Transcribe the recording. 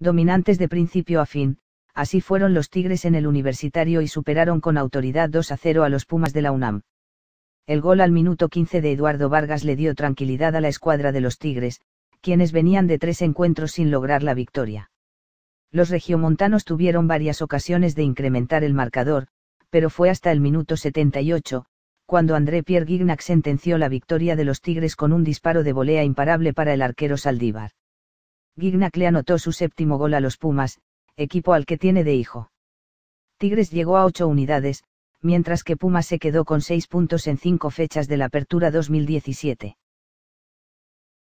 dominantes de principio a fin, así fueron los Tigres en el Universitario y superaron con autoridad 2 a 0 a los Pumas de la UNAM. El gol al minuto 15 de Eduardo Vargas le dio tranquilidad a la escuadra de los Tigres, quienes venían de tres encuentros sin lograr la victoria. Los regiomontanos tuvieron varias ocasiones de incrementar el marcador, pero fue hasta el minuto 78, cuando André Pierre Gignac sentenció la victoria de los Tigres con un disparo de volea imparable para el arquero Saldívar le anotó su séptimo gol a los Pumas, equipo al que tiene de hijo. Tigres llegó a ocho unidades, mientras que Pumas se quedó con seis puntos en cinco fechas de la apertura 2017.